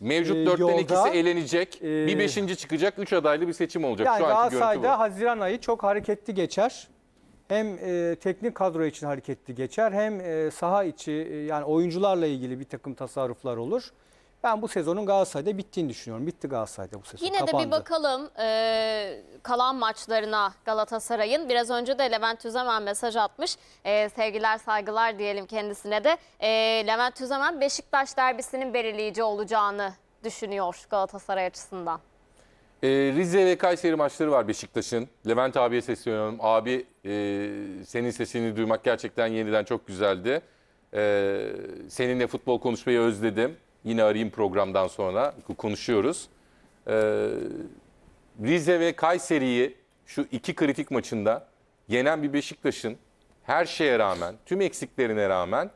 Mevcut ee, dörtten yolda, ikisi elenecek. E, bir ee, beşinci çıkacak. Üç adaylı bir seçim olacak. Yani Şu anki Galatasaray'da Haziran ayı çok hareketli geçer. Hem e, teknik kadro için hareketli geçer hem e, saha içi e, yani oyuncularla ilgili bir takım tasarruflar olur. Ben bu sezonun Galatasaray'da bittiğini düşünüyorum. Bitti Galatasaray'da bu sezon. Yine Kapandı. de bir bakalım e, kalan maçlarına Galatasaray'ın. Biraz önce de Levent Tüzemen mesaj atmış. E, sevgiler saygılar diyelim kendisine de. E, Levent Tüzemen Beşiktaş derbisinin belirleyici olacağını düşünüyor Galatasaray açısından. E, Rize ve Kayseri maçları var Beşiktaş'ın. Levent abiye sesleniyorum. Abi e, senin sesini duymak gerçekten yeniden çok güzeldi. E, seninle futbol konuşmayı özledim. Yine arayayım programdan sonra konuşuyoruz. Ee, Rize ve Kayseri'yi şu iki kritik maçında yenen bir Beşiktaş'ın her şeye rağmen, tüm eksiklerine rağmen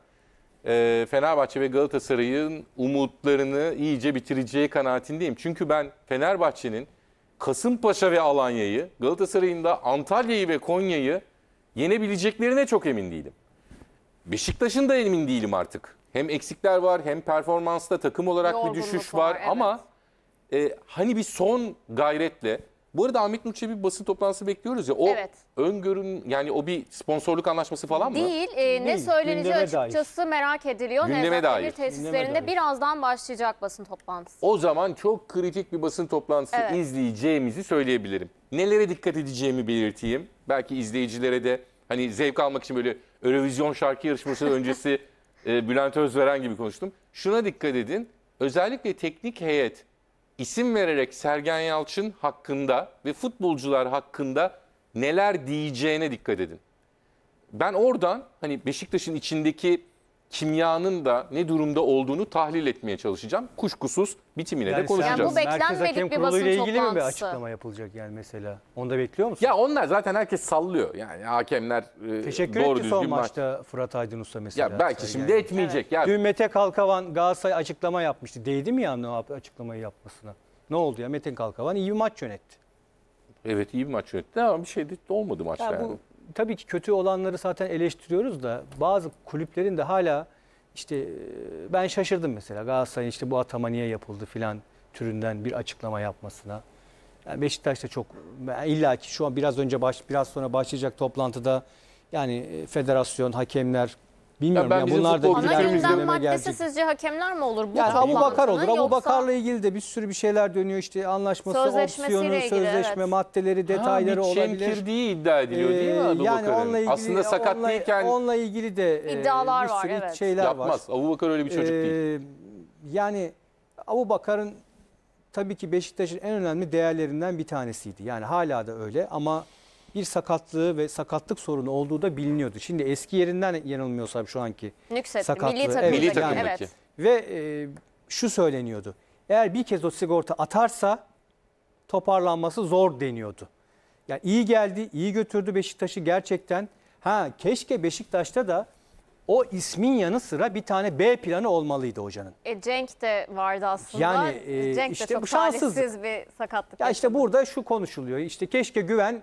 e, Fenerbahçe ve Galatasaray'ın umutlarını iyice bitireceği kanaatindeyim. Çünkü ben Fenerbahçe'nin Kasımpaşa ve Alanya'yı, Galatasaray'ın da Antalya'yı ve Konya'yı yenebileceklerine çok emin değilim. Beşiktaş'ın da emin değilim artık. Hem eksikler var hem performansta takım olarak Yorgunluk bir düşüş var, var evet. ama e, hani bir son gayretle bu arada Ahmet Nurçe bir basın toplantısı bekliyoruz ya. O Evet. öngörün yani o bir sponsorluk anlaşması falan mı? Değil, e, ne Değil, söyleneceği gündeme dair. merak ediliyor. Gündeme Nevzat dair. Demir tesislerinde dair. birazdan başlayacak basın toplantısı. O zaman çok kritik bir basın toplantısı Evet. izleyeceğimizi söyleyebilirim. Nelere dikkat edeceğimi belirteyim. Belki izleyicilere de hani zevk almak için böyle Eurovision şarkı yarışması öncesi Ee, Bülent Özveren gibi konuştum. Şuna dikkat edin. Özellikle teknik heyet isim vererek Sergen Yalçın hakkında ve futbolcular hakkında neler diyeceğine dikkat edin. Ben oradan hani Beşiktaş'ın içindeki kimyanın da ne durumda olduğunu tahlil etmeye çalışacağım. Kuşkusuz bitimine de konuşacağız. Yani bu beklenmedik bir basın ile ilgili mi bir açıklama yapılacak yani mesela? Onu da bekliyor musun? Ya onlar zaten herkes sallıyor. Yani hakemler e, Teşekkür doğru düzgün son maçta Fırat Aydın Usta mesela. Ya belki şimdi Yani. etmeyecek. Ya Dün Mete Kalkavan Galatasaray açıklama yapmıştı. Değdi mi ya ne yap- açıklamayı yapmasına? Ne oldu ya Mete Kalkavan iyi bir maç yönetti. evet iyi bir maç yönetti ama bir şey de olmadı maçta. Ya yani. bu tabii ki kötü olanları zaten eleştiriyoruz da bazı kulüplerin de hala işte e, ben şaşırdım mesela Galatasaray'ın işte bu atama niye yapıldı filan türünden bir açıklama yapmasına. Yani Beşiktaş da çok illa ki şu an biraz önce baş, biraz sonra başlayacak toplantıda yani e, federasyon, hakemler, Bilmiyorum Ya ben ya, bunlar da futbolcu Ana Gündem maddesi sizce hakemler mi olur bu Yani Abu Bakar olur. Abu Bakar'la ilgili de bir sürü bir şeyler dönüyor işte anlaşması, Sözleşmesiyle opsiyonu, ilgili, sözleşme evet. maddeleri, detayları ha, bir olabilir. çemkirdiği iddia ediliyor değil mi Ee, Abu yani onunla ilgili, Aslında sakat onunla, değilken onunla ilgili de e, İddialar bir var, sürü evet. şeyler var. yapmaz. Abu Bakar öyle bir çocuk ee, değil. Yani Abu Bakar'ın tabii ki Beşiktaş'ın en önemli değerlerinden bir tanesiydi. Yani hala da öyle ama bir sakatlığı ve sakatlık sorunu olduğu da biliniyordu. Şimdi eski yerinden yanılmıyorsam şu anki Nüksetti, sakatlığı. milli takımdaki. Milli takımdaki. Evet. Ve e, şu söyleniyordu. Eğer bir kez o sigorta atarsa toparlanması zor deniyordu. Yani iyi geldi, iyi götürdü Beşiktaş'ı gerçekten. Ha keşke Beşiktaş'ta da o ismin yanı sıra bir tane B planı olmalıydı hocanın. E, Cenk de vardı aslında. Yani e, Cenk işte de çok bu şanssız bir sakatlık. Ya işte burada şu konuşuluyor. İşte keşke Güven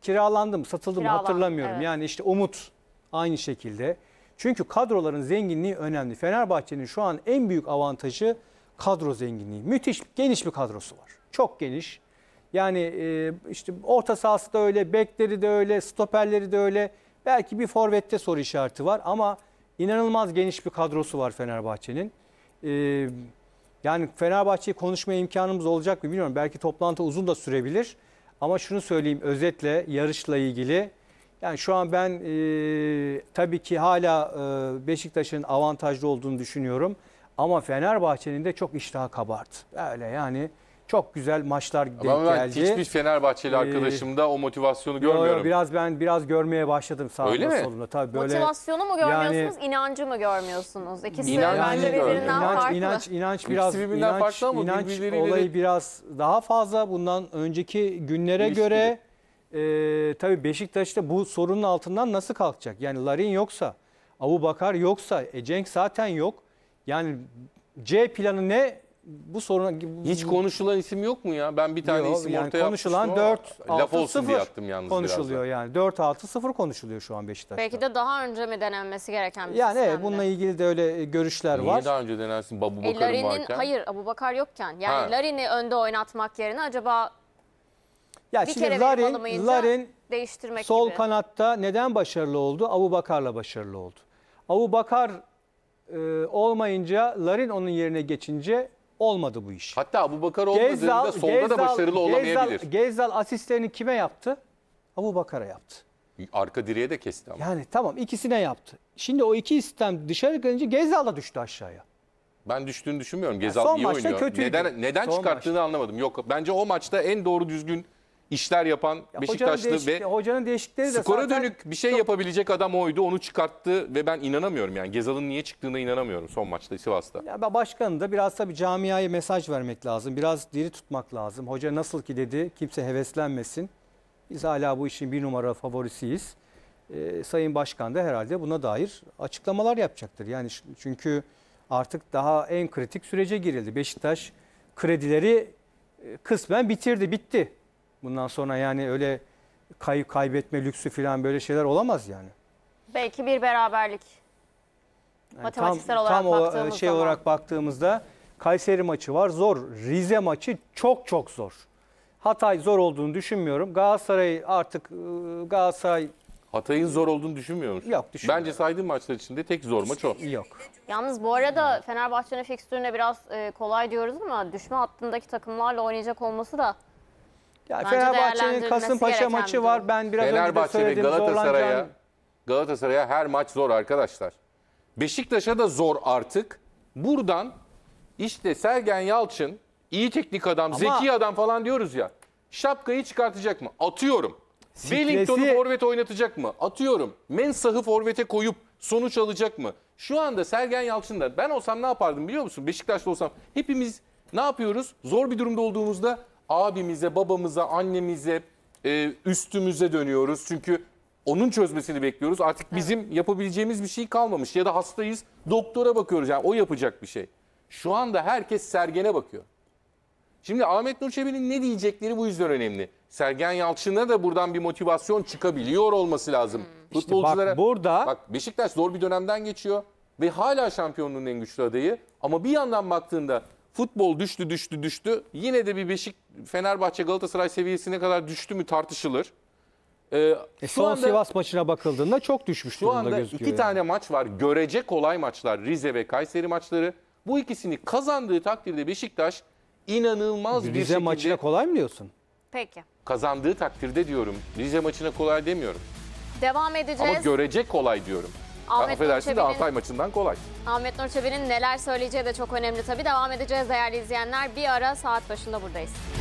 kiralandı mı satıldı Kiralandı, mı hatırlamıyorum. evet. Yani işte Umut aynı şekilde. Çünkü kadroların zenginliği önemli. Fenerbahçe'nin şu an en büyük avantajı kadro zenginliği. Müthiş geniş bir kadrosu var. Çok geniş. Yani e, işte orta sahası da öyle, bekleri de öyle, stoperleri de öyle. Belki bir forvette soru işareti var ama inanılmaz geniş bir kadrosu var Fenerbahçe'nin. E, yani Fenerbahçe'yi konuşmaya imkanımız olacak mı bilmiyorum. Belki toplantı uzun da sürebilir. Ama şunu söyleyeyim özetle yarışla ilgili. Yani şu an ben e, tabii ki hala e, Beşiktaş'ın avantajlı olduğunu düşünüyorum. Ama Fenerbahçe'nin de çok iştahı kabart. Öyle yani çok güzel maçlar denk Ama ben hiçbir Fenerbahçeli ee, arkadaşımda o motivasyonu Yo, yo, görmüyorum. Biraz ben biraz görmeye başladım sağda Öyle mi? solunda. Tabii böyle Motivasyonu mu görmüyorsunuz, inancı mı görmüyorsunuz? İkisi bence birbirinden inanç farklı. inanç inanç biraz birbirinden inanç, farklı ama inanç birbirleriyle de- olayı biraz daha fazla bundan önceki günlere İlişkili. göre e, tabii Beşiktaş'ta bu sorunun altından nasıl kalkacak? Yani Larin yoksa, Abu Bakar yoksa, e, Cenk zaten yok. Yani C planı ne? bu soruna... Hiç konuşulan isim yok mu ya? Ben bir tane Yok, isim yani ortaya konuşulan atmıştım ama 4 6 0 attım yalnız konuşuluyor biraz yani. 4 6 0 konuşuluyor şu an Beşiktaş'ta. Belki de daha önce mi denenmesi gereken bir yani evet bununla ilgili de öyle e, görüşler var. Niye daha önce denersin Babu E, Larin'in varken? hayır Abu Bakar yokken yani Ha. Larin'i önde oynatmak yerine acaba ya bir kere şimdi verip Larin, alamayınca Larin değiştirmek Sol gibi. kanatta neden başarılı oldu? Abu Bakar'la başarılı oldu. Abu Bakar e, olmayınca Larin onun yerine geçince Olmadı bu iş. Hatta Abu Bakar olmadığında solda Gezdal, da başarılı olamayabilir. Gezal Gezdal asistlerini kime yaptı? Abu Bakar'a yaptı. Arka direğe de kesti ama. Yani tamam ikisine yaptı. Şimdi o iki sistem dışarı gelince Gezal da düştü aşağıya. Ben düştüğünü düşünmüyorum. Gezal son iyi maçta oynuyor. kötüydü. Neden neden Son çıkarttığını anlamadım. Yok bence o maçta en doğru düzgün işler yapan ya Beşiktaşlı hocanın ve hocanın değişikleri de skora dönük bir şey çok... yapabilecek adam oydu. Onu çıkarttı ve ben inanamıyorum yani Gezal'ın niye çıktığına inanamıyorum son maçta Sivas'ta. Ya başkanın da biraz tabii camiaya mesaj vermek lazım. Biraz diri tutmak lazım. Hoca nasıl ki dedi kimse heveslenmesin. Biz hala bu işin bir numara favorisiyiz. Ee, Sayın Başkan da herhalde buna dair açıklamalar yapacaktır. Yani çünkü artık daha en kritik sürece girildi. Beşiktaş kredileri e, kısmen bitirdi, bitti. Bundan sonra yani öyle kay kaybetme lüksü falan böyle şeyler olamaz yani. Belki bir beraberlik. Yani Matematiksel tam, olarak tam o, e, baktığımız şey zaman. olarak baktığımızda Kayseri maçı var zor. Rize maçı çok çok zor. Hatay zor olduğunu düşünmüyorum. Galatasaray artık e, Galatasaray Hatay'ın zor olduğunu düşünmüyor musun? Yok düşünmüyorum. Bence saydığım maçlar içinde tek zor maç o. Yok. Yalnız bu arada Fenerbahçe'nin fikstürüne biraz e, kolay diyoruz ama düşme hattındaki takımlarla oynayacak olması da ya Fenerbahçe'nin Kasımpaşa maçı var. Ben biraz önce Fenerbahçe ve söyledim Galatasaray'a Galatasaray'a her maç zor arkadaşlar. Beşiktaş'a da zor artık. Buradan işte Sergen Yalçın iyi teknik adam, zeki adam falan diyoruz ya. Şapkayı çıkartacak mı? Atıyorum. Siklesi- Wellington'u forvet oynatacak mı? Atıyorum. Mensah'ı forvete koyup sonuç alacak mı? Şu anda Sergen Yalçın'da ben olsam ne yapardım biliyor musun? Beşiktaş'ta olsam hepimiz ne yapıyoruz? Zor bir durumda olduğumuzda abimize, babamıza, annemize, e, üstümüze dönüyoruz. Çünkü onun çözmesini bekliyoruz. Artık bizim yapabileceğimiz bir şey kalmamış. Ya da hastayız, doktora bakıyoruz. Yani o yapacak bir şey. Şu anda herkes Sergen'e bakıyor. Şimdi Ahmet Nur Çebi'nin ne diyecekleri bu yüzden önemli. Sergen Yalçın'a da buradan bir motivasyon çıkabiliyor olması lazım. Hmm. İşte Futbolculara bak burada- Bak Beşiktaş zor bir dönemden geçiyor ve hala şampiyonluğun en güçlü adayı ama bir yandan baktığında futbol düştü düştü düştü. Yine de bir Beşik Fenerbahçe Galatasaray seviyesine kadar düştü mü tartışılır. Ee, e son anda, Sivas maçına bakıldığında çok düşmüş şu durumda anda gözüküyor. iki yani. tane maç var. Görecek kolay maçlar. Rize ve Kayseri maçları. Bu ikisini kazandığı takdirde Beşiktaş inanılmaz Rize bir şekilde... Rize maçına kolay mı diyorsun? Peki. Kazandığı takdirde diyorum. Rize maçına kolay demiyorum. Devam edeceğiz. Ama görecek kolay diyorum. Ahmet Affedersin de Altay maçından kolay. Ahmet Nur neler söyleyeceği de çok önemli tabii. Devam edeceğiz değerli izleyenler. Bir ara saat başında buradayız.